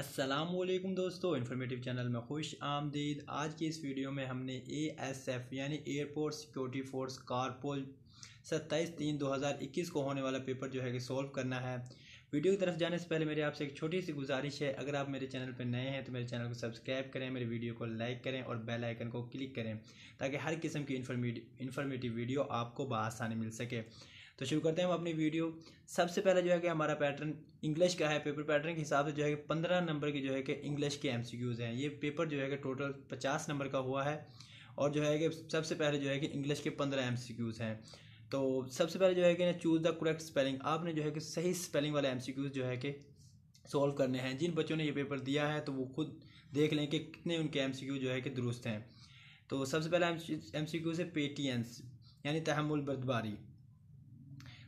असलम दोस्तों informative channel में खुश आमदीद आज की इस वीडियो में हमने ए एस एफ यानी एयरपोर्ट सिक्योरिटी फोर्स कारपोल सत्ताईस तीन दो हज़ार इक्कीस को होने वाला पेपर जो है कि सॉल्व करना है वीडियो की तरफ जाने से पहले मेरी आपसे एक छोटी सी गुजारिश है अगर आप मेरे चैनल पर नए हैं तो मेरे चैनल को सब्सक्राइब करें मेरे वीडियो को लाइक करें और बेल आइकन को क्लिक करें ताकि हर किस्म की इन्फॉर्मेटिव वीडियो आपको बसानी मिल सके तो शुरू करते हैं हम अपनी वीडियो सबसे पहले जो है कि हमारा पैटर्न इंग्लिश का है पेपर पैटर्न के हिसाब से जो है कि पंद्रह नंबर के जो है कि इंग्लिश के एम हैं ये पेपर जो है कि टोटल पचास नंबर का हुआ है और जो है कि सबसे पहले जो है कि इंग्लिश के पंद्रह एम हैं तो सबसे पहले जो है कि चूज़ द करेक्ट स्पेलिंग आपने जो है कि सही स्पेलिंग वाले एम जो है कि सॉल्व करने हैं जिन बच्चों ने ये पेपर दिया है तो वो खुद देख लें कि कितने उनके एम जो है कि दुरुस्त हैं तो सबसे पहला एम सी से पेटीएंस यानी तहमुल बर्दबारी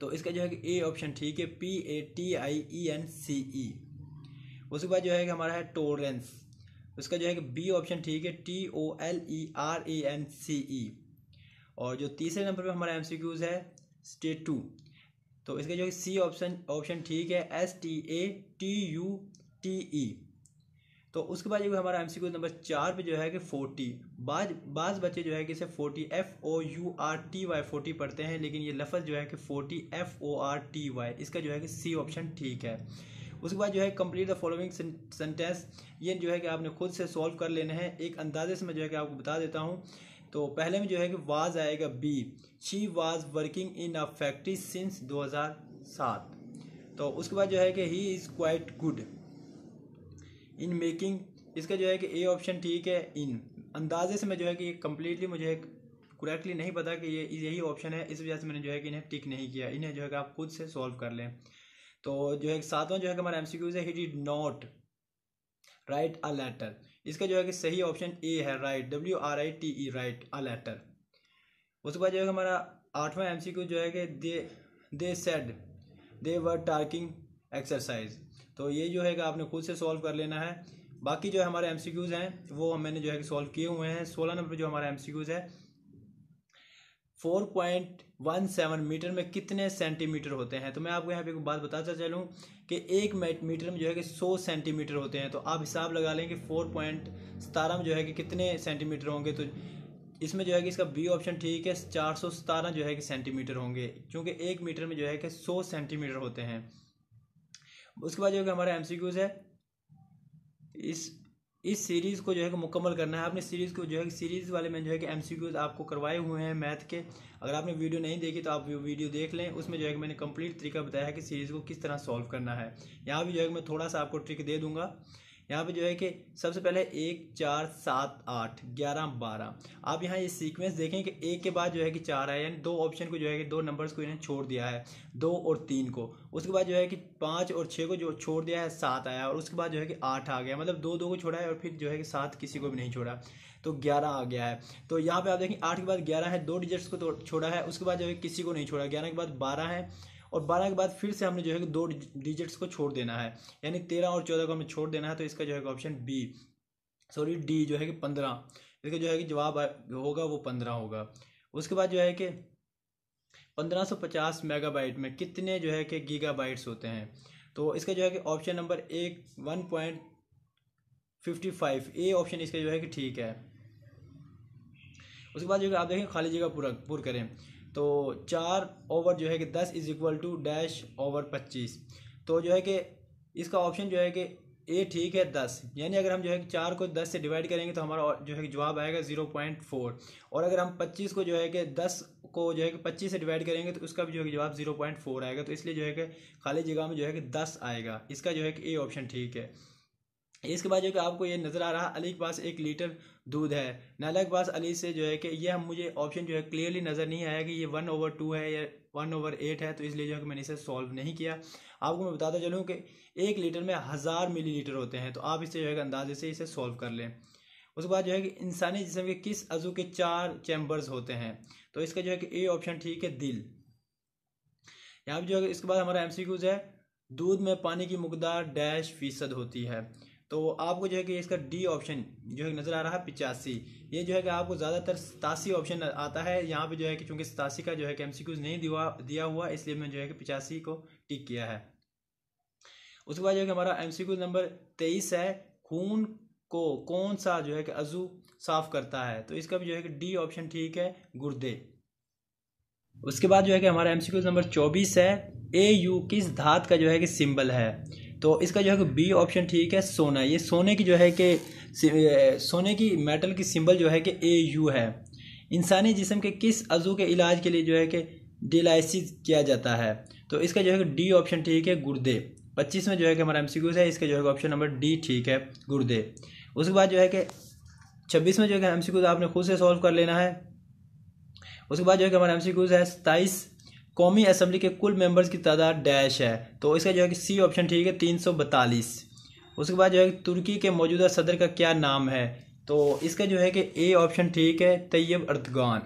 तो इसका जो है कि ए ऑप्शन ठीक है P A T I E N C E उसके बाद जो है कि हमारा है टोरेंस उसका जो है कि बी ऑप्शन ठीक है T O L E R A N C E और जो तीसरे नंबर पे हमारा एम सी क्यूज़ है स्टेट टू तो इसका जो है सी ऑप्शन ऑप्शन ठीक है S T A T U T E तो उसके बाद जो है हमारा एमसीक्यू नंबर चार पे जो है कि फोर्टी बाज बाज बच्चे जो है कि इसे forty F O U R T Y forty पढ़ते हैं लेकिन ये लफज जो है कि forty F O R T Y इसका जो है कि सी ऑप्शन ठीक है उसके बाद जो है कंप्लीट द फॉलोइंग सेंटेंस ये जो है कि आपने खुद से सॉल्व कर लेने हैं एक अंदाजे से मैं जो है कि आपको बता देता हूँ तो पहले में जो है कि वाज आएगा B she was working in a factory since 2007 तो उसके बाद जो है कि he is quite good in making इसका जो है कि ए ऑप्शन ठीक है इन अंदाजे से मैं जो है कि कम्प्लीटली मुझे करेक्टली नहीं पता कि ये यही ऑप्शन है इस वजह से मैंने जो है कि इन्हें टिक नहीं किया इन्हें जो है कि आप खुद से सॉल्व कर लें तो जो है सातवां जो है कि हमारा एम है he did not write a letter इसका जो है कि सही ऑप्शन ए है write W R I T E write a letter उसके बाद जो है हमारा आठवां क्यू जो है कि दे they said they were टार्किंग exercise तो ये जो है आपने खुद से सॉल्व कर लेना है बाकी जो हमारे एम हैं वो मैंने जो है कि सॉल्व किए हुए हैं सोलह नंबर जो हमारा एम है four point one seven meter में कितने सेंटीमीटर होते हैं तो मैं आपको यहाँ पे एक बात बताता चलूँ कि एक मीटर में जो है कि सौ सेंटीमीटर होते हैं तो आप हिसाब लगा लें कि फोर पॉइंट सतारह में जो है कि कितने सेंटीमीटर होंगे तो इसमें जो है कि इसका बी ऑप्शन ठीक है चार सौ सतारह जो है कि सेंटीमीटर होंगे क्योंकि एक मीटर में जो है कि सौ सेंटीमीटर होते हैं उसके बाद जो है हमारा एम है इस इस सीरीज़ को जो है कि मुकम्मल करना है आपने सीरीज़ को जो है कि सीरीज़ वाले में जो है कि एम आपको करवाए हुए हैं मैथ के अगर आपने वीडियो नहीं देखी तो आप वीडियो देख लें उसमें जो है कि मैंने कंप्लीट तरीका बताया है कि सीरीज़ को किस तरह सॉल्व करना है यहाँ भी जो है मैं थोड़ा सा आपको ट्रिक दे दूँगा यहाँ पे जो है कि सबसे पहले एक चार सात आठ ग्यारह बारह आप यहाँ ये सीक्वेंस देखें कि एक के बाद जो है कि चार है यानी दो ऑप्शन को जो है कि दो नंबर्स को इन्हें छोड़ दिया है दो और तीन को उसके बाद जो है कि पाँच और छः को जो छोड़ दिया है सात आया और उसके बाद जो है कि आठ आ गया मतलब दो दो को छोड़ा है और फिर जो है कि सात किसी को भी नहीं छोड़ा तो ग्यारह आ गया है तो यहाँ पे आप देखें आठ के बाद ग्यारह है दो डिजिट्स को तो छोड़ा है उसके बाद जो है किसी को नहीं छोड़ा ग्यारह के बाद बारह है और बारह के बाद फिर से हमने जो है कि दो डिजिट्स को छोड़ देना है यानी तेरह और चौदह को हमें छोड़ देना है तो इसका जो है ऑप्शन बी सॉरी डी जो है कि पंद्रह इसका जो है कि जवाब होगा वो पंद्रह होगा उसके बाद जो है कि पंद्रह सौ पचास मेगाबाइट में कितने जो है कि गीगाबाइट्स होते हैं तो इसका जो है कि ऑप्शन नंबर एक one point fifty five A option इसका जो है कि ठीक है उसके बाद जो है आप देखें खाली जगह पूरा पूर करें तो चार ओवर जो है कि दस is equal to dash over पच्चीस तो जो है कि इसका ऑप्शन जो है कि ए ठीक है दस यानी अगर हम जो है कि चार को दस से डिवाइड करेंगे तो हमारा जो है कि जवाब आएगा ज़ीरो पॉइंट फोर और अगर हम पच्चीस को जो है कि दस को जो है कि पच्चीस से डिवाइड करेंगे तो उसका भी जो है कि जवाब ज़ीरो पॉइंट फोर आएगा तो इसलिए जो है कि खाली जगह में जो है कि दस आएगा इसका जो है कि ए ऑप्शन ठीक है इसके बाद जो है कि आपको ये नज़र आ रहा अली के पास एक लीटर दूध है नालकबाज अली से जो है कि यह मुझे ऑप्शन जो है क्लियरली नज़र नहीं आया कि ये वन ओवर टू है या वन ओवर एट है तो इसलिए जो है कि मैंने इसे सॉल्व नहीं किया आपको मैं बताता चलूँ कि एक लीटर में हज़ार मिली होते हैं तो आप इसे जो है अंदाजे से इसे सॉल्व कर लें उसके बाद जो है कि इंसानी जिसम के किस अज़ू के चार चैम्बर्स होते हैं तो इसका जो है कि ए ऑप्शन ठीक है दिल यहाँ पर जो है इसके बाद हमारा एम है दूध में पानी की मकदार डैश फ़ीसद होती है तो आपको जो है कि इसका डी ऑप्शन जो है नज़र आ रहा है पिचासी ये जो है कि आपको ज़्यादातर सतासी ऑप्शन आता है यहाँ पे जो है कि चूँकि सतासी का जो है कि एम नहीं दिया दिया हुआ इसलिए मैं जो है कि पिचासी को टिक किया है उसके बाद जो है कि हमारा एम नंबर तेईस है खून को कौन सा जो है कि अजू साफ करता है तो इसका भी जो है कि डी ऑप्शन ठीक है गुर्दे उसके बाद जो है कि हमारा एम नंबर चौबीस है ए यू किस धात का जो है कि सिंबल है तो इसका जो है बी ऑप्शन ठीक है सोना ये सोने की जो है कि सोने की मेटल की सिंबल जो है कि ए यू है इंसानी जिसम के किस अज़ू के इलाज के लिए जो है कि डिलाइसिस किया जाता है तो इसका जो है डी ऑप्शन ठीक है गुर्दे पच्चीस में जो है कि हमारा एम है इसका जो है ऑप्शन नंबर डी ठीक है गुर्दे उसके बाद जो है कि छब्बीस में जो है एम आपने खुद से सॉल्व कर लेना है उसके बाद जो है कि हमारा एम है सताइस कौमी असम्बली के कुल मेंबर्स की तादाद डैश है तो इसका जो है कि सी ऑप्शन ठीक है तीन सौ बतालीस उसके बाद जो है कि तुर्की के मौजूदा सदर का क्या नाम है तो इसका जो है कि ए ऑप्शन ठीक है तैयब अर्दगान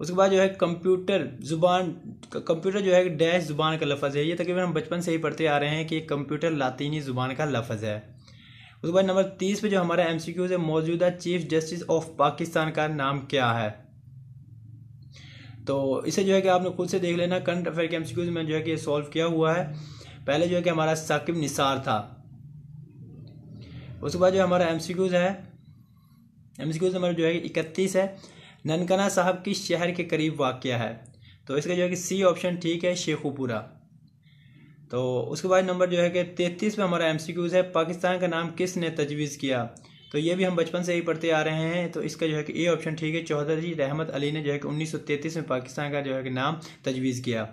उसके बाद जो है कंप्यूटर ज़ुबान कंप्यूटर जो है कि डैश ज़ुबान का लफज है ये तकरीबन हम बचपन से ही पढ़ते आ रहे हैं कि कंप्यूटर लातीनी ज़ुबान का लफज है उसके बाद नंबर तीस पे जो हमारा एम सी क्यूज़ है मौजूदा चीफ जस्टिस ऑफ पाकिस्तान का नाम क्या है तो इसे जो है कि आपने खुद से देख लेना करंट अफेयर के एमसीक्यूज में जो है कि सॉल्व किया हुआ है पहले जो है कि हमारा साकिब निसार था उसके बाद जो हमारा एमसीक्यूज है एमसीक्यूज नंबर जो है कि इकतीस है ननकना साहब किस शहर के करीब वाक्य है तो इसका जो है कि सी ऑप्शन ठीक है शेखुपुरा तो उसके बाद नंबर जो है कि तैंतीस में हमारा एम है पाकिस्तान का नाम किसने तजवीज़ किया तो ये भी हम बचपन से ही पढ़ते आ रहे हैं तो इसका जो है कि ए ऑप्शन ठीक है चौधरी रहमत अली ने जो है कि उन्नीस में पाकिस्तान का जो है कि नाम तजवीज़ किया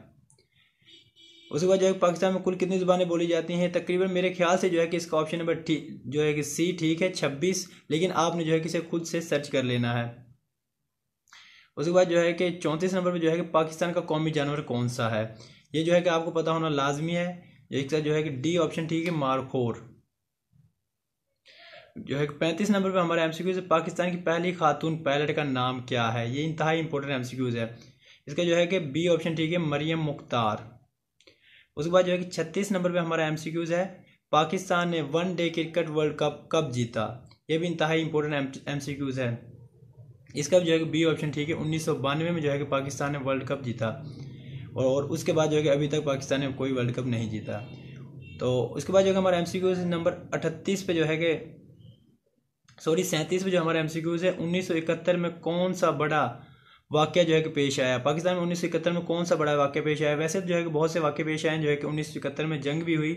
उसके बाद जो है पाकिस्तान में कुल कितनी ज़ुबानें बोली जाती हैं तकरीबन मेरे ख्याल से जो है कि इसका ऑप्शन नंबर ठीक जो है कि सी ठीक है छब्बीस लेकिन आपने जो है कि इसे खुद से सर्च कर लेना है उसके बाद जो है कि चौंतीस नंबर पर जो है कि पाकिस्तान का कौमी जानवर कौन सा है ये जो है कि आपको पता होना लाजमी है एक साथ जो है कि डी ऑप्शन ठीक है मारखोर जो है पैंतीस नंबर पर हमारे एम सी क्यूज़ है पाकिस्तान की पहली खातून पायलट का नाम क्या है ये इंतहा इंपॉर्टेंट एम सी क्यूज़ है इसका जो है कि बी ऑप्शन ठीक है मरियम मुख्तार उसके बाद जो है कि छत्तीस नंबर पर हमारा एम सी क्यूज़ है पाकिस्तान ने one day cricket world cup कब जीता ये भी इंतहा इंपॉर्टेंट एम सी क्यूज़ है इसका जो है बी ऑप्शन ठीक है उन्नीस सौ बानवे में जो है कि पाकिस्तान ने वर्ल्ड कप जीता और, और उसके बाद जो है कि अभी तक पाकिस्तान ने कोई वर्ल्ड कप नहीं जीता तो उसके बाद जो है हमारा एम सी क्यूज़ नंबर अठतीस पे जो है कि सॉरी सैंतीस में जो हमारा क्यूज है इकहत्तर में कौन सा बड़ा वाक्य जो है कि पेश आया पाकिस्तान में उन्नीस में कौन सा बड़ा वाक्य पेश आया वैसे तो जो है कि बहुत से वाक्य पेश आए जो है कि उन्नीस में जंग भी हुई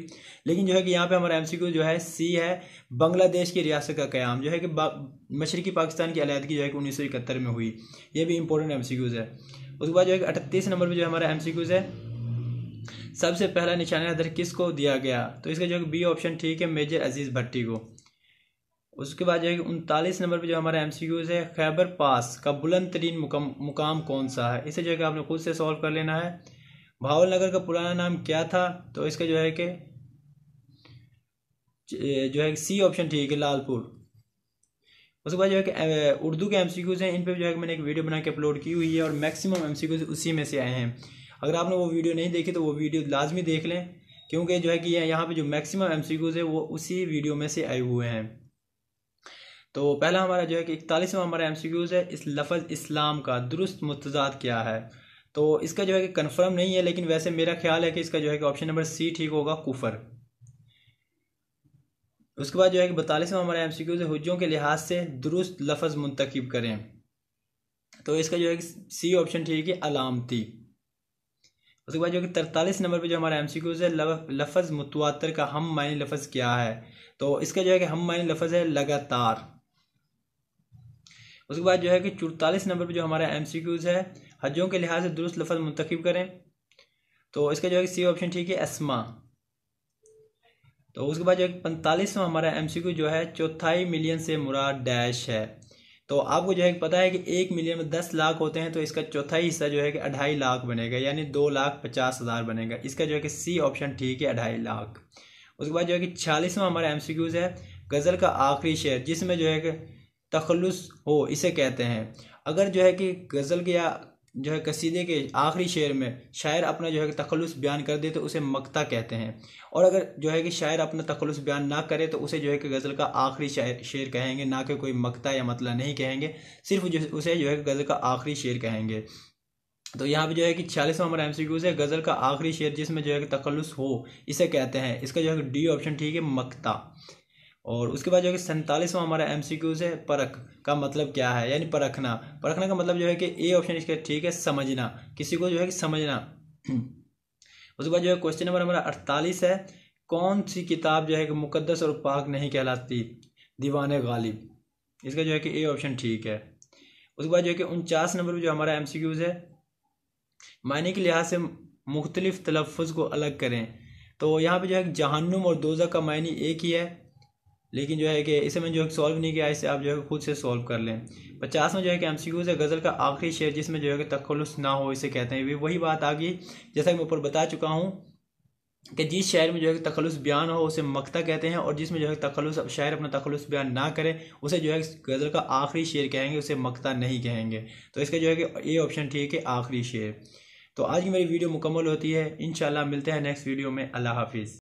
लेकिन जो है कि यहाँ पे हमारा एमसीक्यू जो है सी है बांग्लादेश की रियासत का क्याम जो है कि मशरकी पाकिस्तान की अलीहदगी जो है कि उन्नीस में हुई ये भी इंपॉर्टेंट एम है उसके बाद जो है अठतीस नंबर पर जो हमारा एम है सबसे पहला निशाना दर किस को दिया गया तो इसका जो है बी ऑप्शन ठीक है मेजर अजीज़ भट्टी को उसके बाद जो है कि उनतालीस नंबर पर जो हमारा एम सी क्यूज़ है खैबर पास का बुलंद तरीन मुकाम मुकाम कौन सा है इसे जो है कि आपने खुद से सॉल्व कर लेना है भावल नगर का पुराना नाम क्या था तो इसका जो है कि जो है सी ऑप्शन ठीक है लालपुर उसके बाद जो है कि उर्दू के क्यूज हैं इन पर जो है मैंने एक वीडियो बना के अपलोड की हुई है और मैक्सिमम क्यूज उसी में से आए हैं अगर आपने वो वीडियो नहीं देखी तो वो वीडियो लाजमी देख लें क्योंकि जो है कि यहाँ पे जो मैक्सिमम क्यूज है वो उसी वीडियो में से आए हुए हैं तो पहला हमारा जो है कि इकतालीसवा हमारा एम है इस लफज इस्लाम का दुरुस्त मतजाद क्या है तो इसका जो है कि कन्फर्म नहीं है लेकिन वैसे मेरा ख्याल है कि इसका जो है कि ऑप्शन नंबर सी ठीक होगा कुफर उसके बाद जो है कि बतालीसवा हमारा एम सी क्यूज़ हजों के लिहाज से दुरुस्त लफज मुंतखब करें तो इसका जो है सी ऑप्शन ठीक है अलामती उसके बाद जो कि तरतालीस नंबर पे जो हमारा एम सी क्यूज़ है लफज मुतवातर का हम मायने लफज क्या है तो इसका जो है कि हम मायने लफज है लगातार उसके बाद जो है कि चौतालीस नंबर पर जो हमारा एम सी क्यूज़ है हजों के लिहाज से दुरुस्त लफज मुंतखब करें तो इसका जो है सी ऑप्शन ठीक है एसमा तो उसके बाद जो है पैंतालीसवा हमारा एम सी क्यू जो है चौथाई मिलियन से मुराद डैश है तो आपको जो है पता है कि एक मिलियन में दस लाख होते हैं तो इसका चौथाई हिस्सा जो है कि अढ़ाई लाख बनेगा यानी दो लाख पचास हज़ार बनेगा इसका जो है कि सी ऑप्शन ठीक है अढ़ाई लाख उसके बाद जो है कि छियालीसवा हमारा एम सी क्यूज़ है गज़ल का आखिरी शेयर जिसमें जो है कि तखलस हो इसे कहते हैं अगर जो है कि गज़ल के या जो है कसीदे के आखिरी शेर में शायर अपना जो है कि तखलस बयान कर दे तो उसे मकता कहते हैं और अगर जो है कि शायर अपना तखलस बयान ना करे तो उसे जो है कि गज़ल का आखिरी शायर शेर कहेंगे ना कि कोई मकता या मतला नहीं कहेंगे सिर्फ जो उसे जो है कि गज़ल का आखिरी शेर कहेंगे तो यहाँ पे जो है कि छियालीस हमारा एम सी है गज़ल का आखिरी शेर जिसमें जो है कि तखलस हो इसे कहते हैं इसका जो है डी ऑप्शन ठीक है मकता और उसके बाद जो है कि सैंतालीसवां हमारा एम सी क्यूज़ है परख का मतलब क्या है यानी परखना परखना का मतलब जो है कि ए ऑप्शन इसका ठीक है समझना किसी को जो है कि समझना उसके बाद जो है क्वेश्चन नंबर हमारा अड़तालीस है कौन सी किताब जो है कि मुकदस और पाक नहीं कहलाती दीवान गालिब इसका जो है कि ए ऑप्शन ठीक है उसके बाद जो है कि उनचास नंबर पर जो हमारा एम सी क्यूज़ है मायने के लिहाज से मुख्तलिफ तलफ़ को अलग करें तो यहाँ पे जो है जहन्नुम और दोजा का मायने एक ही है लेकिन जो है कि इसे मैंने जो है सॉल्व नहीं किया इसे आप जो है खुद से सॉल्व कर लें पचास में जो है कि एम सी क्यूज़ है गज़ल का आखिरी शेर जिसमें जो है कि तखलुस ना हो इसे कहते हैं वही बात आ गई जैसा कि मैं ऊपर बता चुका हूँ कि जिस शायर में जो है कि तखलुस बयान हो उसे मकता कहते हैं और जिसमें जो है तखलुस शायर अपना तखलुस बयान ना करे उसे जो है गज़ल का आखिरी शेर कहेंगे उसे मकता नहीं कहेंगे तो इसका जो है कि ये ऑप्शन ठीक है आखिरी शेर तो आज की मेरी वीडियो मुकम्मल होती है इन मिलते हैं नेक्स्ट वीडियो में अल्लाह हाफिज़